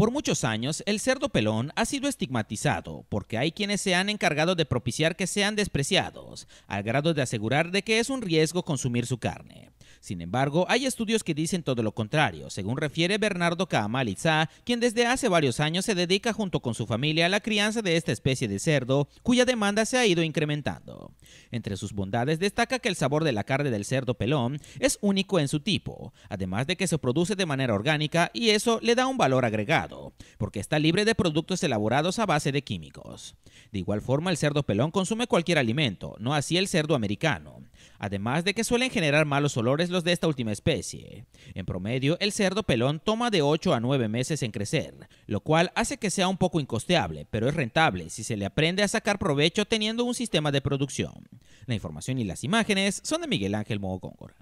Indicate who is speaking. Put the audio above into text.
Speaker 1: Por muchos años, el cerdo pelón ha sido estigmatizado porque hay quienes se han encargado de propiciar que sean despreciados, al grado de asegurar de que es un riesgo consumir su carne. Sin embargo, hay estudios que dicen todo lo contrario, según refiere Bernardo Kamalitza, quien desde hace varios años se dedica junto con su familia a la crianza de esta especie de cerdo, cuya demanda se ha ido incrementando. Entre sus bondades destaca que el sabor de la carne del cerdo pelón es único en su tipo, además de que se produce de manera orgánica y eso le da un valor agregado, porque está libre de productos elaborados a base de químicos. De igual forma, el cerdo pelón consume cualquier alimento, no así el cerdo americano además de que suelen generar malos olores los de esta última especie. En promedio, el cerdo pelón toma de 8 a 9 meses en crecer, lo cual hace que sea un poco incosteable, pero es rentable si se le aprende a sacar provecho teniendo un sistema de producción. La información y las imágenes son de Miguel Ángel Mogóngora.